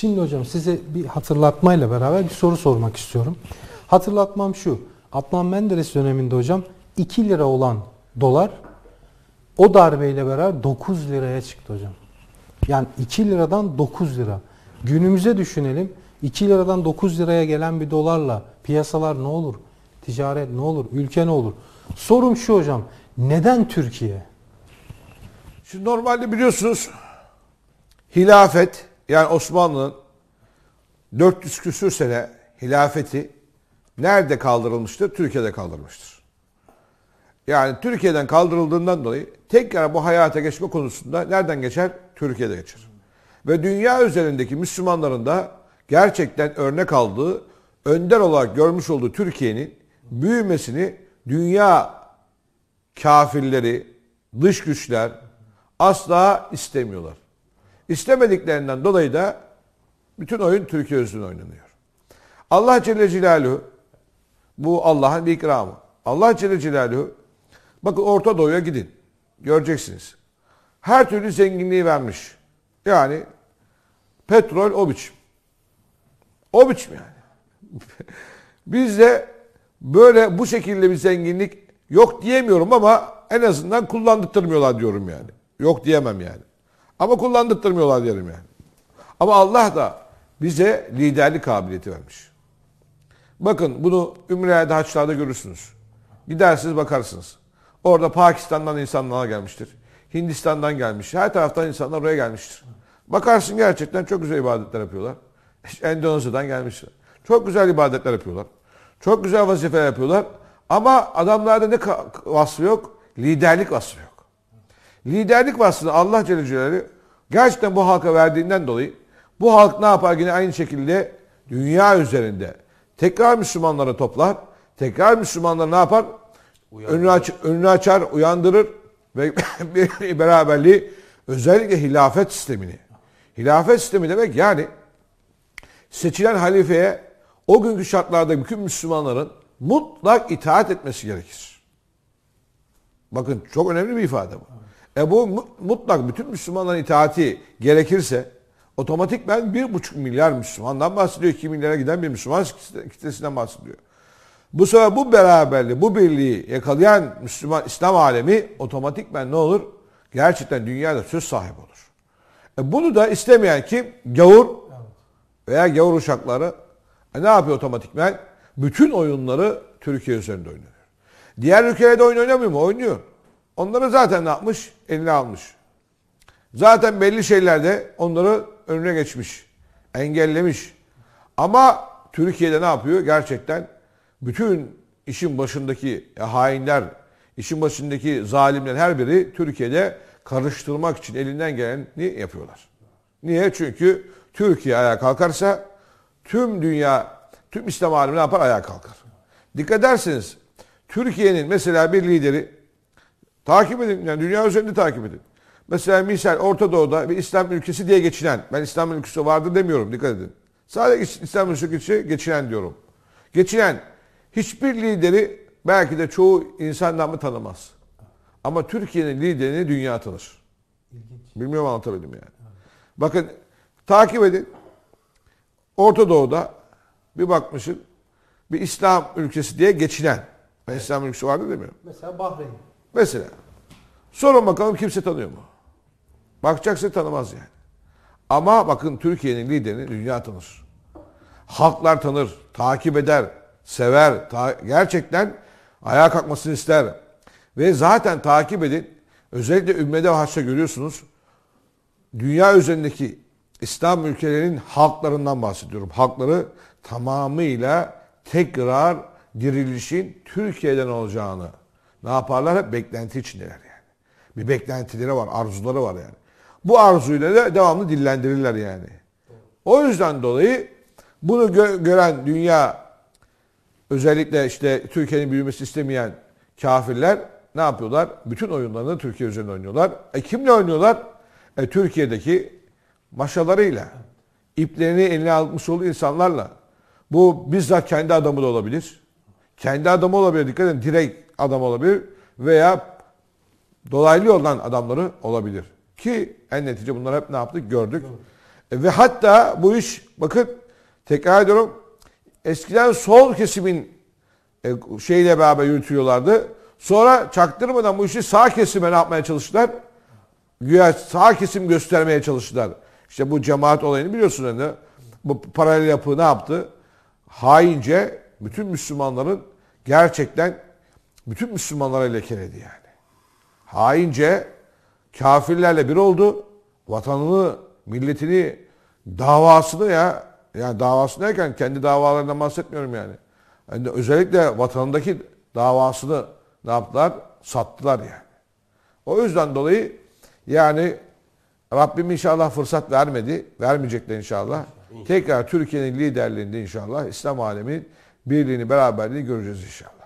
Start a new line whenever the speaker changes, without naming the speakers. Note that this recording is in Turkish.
Şimdi hocam size bir hatırlatmayla beraber bir soru sormak istiyorum. Hatırlatmam şu. Adnan Menderes döneminde hocam 2 lira olan dolar o darbeyle beraber 9 liraya çıktı hocam. Yani 2 liradan 9 lira. Günümüze düşünelim. 2 liradan 9 liraya gelen bir dolarla piyasalar ne olur? Ticaret ne olur? Ülke ne olur? Sorum şu hocam. Neden Türkiye? Şimdi normalde biliyorsunuz hilafet yani Osmanlı'nın 400 küsür sene hilafeti nerede kaldırılmıştır? Türkiye'de kaldırılmıştır. Yani Türkiye'den kaldırıldığından dolayı tekrar bu hayata geçme konusunda nereden geçer? Türkiye'de geçer. Ve dünya üzerindeki Müslümanların da gerçekten örnek aldığı, önder olarak görmüş olduğu Türkiye'nin büyümesini dünya kafirleri, dış güçler asla istemiyorlar. İstemediklerinden dolayı da bütün oyun Türkiye üstüne oynanıyor. Allah Celle Celaluhu bu Allah'ın bir ikramı. Allah Celle Celaluhu bakın Orta Doğu'ya gidin. Göreceksiniz. Her türlü zenginliği vermiş. Yani petrol o biçim. O biçim yani. Bizde böyle bu şekilde bir zenginlik yok diyemiyorum ama en azından kullandırtmıyorlar diyorum yani. Yok diyemem yani. Ama kullandırtmıyorlar diyelim yani. Ama Allah da bize liderlik kabiliyeti vermiş. Bakın bunu Ümre'de haçlarda görürsünüz. Gidersiniz bakarsınız. Orada Pakistan'dan insanlar gelmiştir. Hindistan'dan gelmiş. Her taraftan insanlar oraya gelmiştir. Bakarsın gerçekten çok güzel ibadetler yapıyorlar. Endonezya'dan gelmişler. Çok güzel ibadetler yapıyorlar. Çok güzel vazifeler yapıyorlar. Ama adamlarda ne vasfı yok? Liderlik vasfı yok. Liderlik vasfını Allah Celle Celaluhu gerçekten bu halka verdiğinden dolayı bu halk ne yapar yine aynı şekilde dünya üzerinde tekrar Müslümanlara toplar. Tekrar Müslümanlar ne yapar? Uyandırır. Önünü, aç, önünü açar, uyandırır ve beraberliği özellikle hilafet sistemini. Hilafet sistemi demek yani seçilen halifeye o günkü şartlarda bütün Müslümanların mutlak itaat etmesi gerekir. Bakın çok önemli bir ifade bu. E bu mutlak bütün Müslümanların itaati gerekirse otomatik ben bir buçuk milyar Müslümandan bahsediyor. 2 milyara giden bir Müslüman kitlesinden bahsediyor. Bu sefer bu beraberliği, bu birliği yakalayan Müslüman İslam alemi otomatik ben ne olur? Gerçekten dünyada söz sahibi olur. E bunu da istemeyen kim? Gavur veya gavur uşakları e ne yapıyor otomatikmen? Bütün oyunları Türkiye üzerinde oynuyor. Diğer ülkelerde oyun oynamıyor mu? Oynuyor. Onları zaten ne yapmış? Eline almış. Zaten belli şeylerde onları önüne geçmiş. Engellemiş. Ama Türkiye'de ne yapıyor? Gerçekten bütün işin başındaki hainler, işin başındaki zalimler her biri Türkiye'de karıştırmak için elinden geleni yapıyorlar. Niye? Çünkü Türkiye ayağa kalkarsa tüm dünya, tüm İslam alemi ne yapar? Ayağa kalkar. Dikkat edersiniz. Türkiye'nin mesela bir lideri Takip edin. Yani dünya üzerinde takip edin. Mesela misal Orta Doğu'da bir İslam ülkesi diye geçinen. Ben İslam ülkesi vardı demiyorum. Dikkat edin. Sadece İslam ülkesi geçinen diyorum. Geçinen hiçbir lideri belki de çoğu insan mı tanımaz. Ama Türkiye'nin liderini dünya tanır. İlginç. Bilmiyorum anlatabildim yani. Bakın takip edin. Orta Doğu'da bir bakmışsın bir İslam ülkesi diye geçinen. Ben evet. İslam ülkesi vardı demiyorum. Mesela Bahreyn. Mesela sorun bakalım kimse tanıyor mu? Bakacaksa tanımaz yani. Ama bakın Türkiye'nin liderini dünya tanır. Halklar tanır, takip eder, sever. Ta gerçekten ayağa kalkmasını ister. Ve zaten takip edin. Özellikle Ümmede Haç'ta görüyorsunuz. Dünya üzerindeki İslam ülkelerinin halklarından bahsediyorum. Halkları tamamıyla tekrar dirilişin Türkiye'den olacağını ne yaparlar? Hep beklenti içindeler yani. Bir beklentileri var, arzuları var yani. Bu arzuyla da devamlı dillendirirler yani. O yüzden dolayı bunu gö- gören dünya özellikle işte Türkiye'nin büyümesi istemeyen kafirler ne yapıyorlar? Bütün oyunlarını Türkiye üzerine oynuyorlar. E kimle oynuyorlar? E, Türkiye'deki maşalarıyla, iplerini eline almış olduğu insanlarla. Bu bizzat kendi adamı da olabilir. Kendi adamı olabilir. Dikkat edin direkt adam olabilir veya dolaylı yoldan adamları olabilir. Ki en netice bunları hep ne yaptık gördük. Evet. Ve hatta bu iş bakın tekrar ediyorum eskiden sol kesimin e, şeyle beraber yürütüyorlardı. Sonra çaktırmadan bu işi sağ kesime ne yapmaya çalıştılar? Güya sağ kesim göstermeye çalıştılar. İşte bu cemaat olayını biliyorsunuz. Hani, bu paralel yapı ne yaptı? Haince bütün Müslümanların gerçekten bütün Müslümanlara lekeledi yani. Haince kafirlerle bir oldu. Vatanını, milletini, davasını ya yani davasını derken kendi davalarından bahsetmiyorum yani. yani özellikle vatanındaki davasını ne yaptılar? Sattılar yani. O yüzden dolayı yani Rabbim inşallah fırsat vermedi. Vermeyecekler inşallah. Tekrar Türkiye'nin liderliğinde inşallah İslam aleminin birliğini, beraberliğini göreceğiz inşallah.